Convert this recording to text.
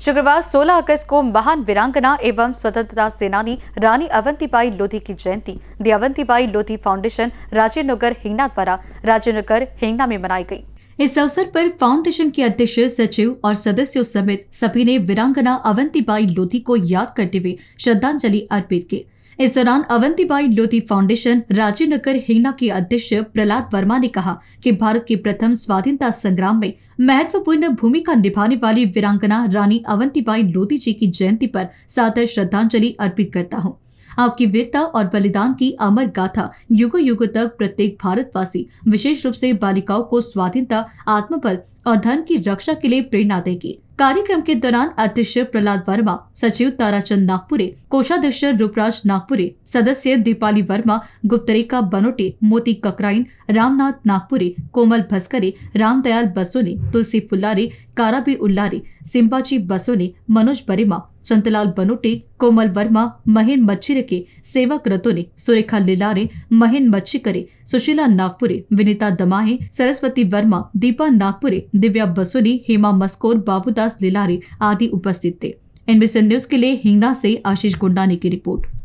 शुक्रवार 16 अगस्त को महान वीरांगना एवं स्वतंत्रता सेनानी रानी अवंतीबाई लोधी की जयंती दी अवंतीबाई लोधी फाउंडेशन राजेंद्र नगर हिंगना द्वारा राजेंद्र नगर हिंगना में मनाई गई इस अवसर पर फाउंडेशन के अध्यक्ष सचिव और सदस्यों समेत सभी ने वीरांगना अवंतीबाई लोधी को याद करते हुए श्रद्धांजलि अर्पित की इस दौरान अवंतीबाई लोधी फाउंडेशन राजीव नगर हिंगना के अध्यक्ष प्रहलाद वर्मा ने कहा कि भारत के प्रथम स्वाधीनता संग्राम में महत्वपूर्ण भूमिका निभाने वाली वीरांगना रानी अवंतीबाई लोधी जी की जयंती पर सादर श्रद्धांजलि अर्पित करता हूँ आपकी वीरता और बलिदान की अमर गाथा युगो युगो तक प्रत्येक भारतवासी विशेष रूप से बालिकाओं को स्वाधीनता आत्मबल और धर्म की रक्षा के लिए प्रेरणा देगी कार्यक्रम के दौरान अध्यक्ष प्रहलाद वर्मा सचिव ताराचंद नागपुरे कोषाध्यक्ष रूपराज नागपुरे सदस्य दीपाली वर्मा गुप्तरेखा बनोटे मोती ककराइन रामनाथ नागपुरे कोमल भस्करे रामदयाल बसोने तुलसी फुल्लारे काराबी उल्लारे सिम्बाजी बसोने मनोज बरिमा संतलाल बनोटे कोमल वर्मा महेन मच्छिर के रतो ने सुरेखा लिलारे महेन करे सुशीला नागपुरे विनीता दमाहे सरस्वती वर्मा दीपा नागपुरे दिव्या बसोनी हेमा मस्कोर बाबूदास लिलारे आदि उपस्थित थे एनबीसी न्यूज के लिए हिंगना से आशीष गुंडानी की रिपोर्ट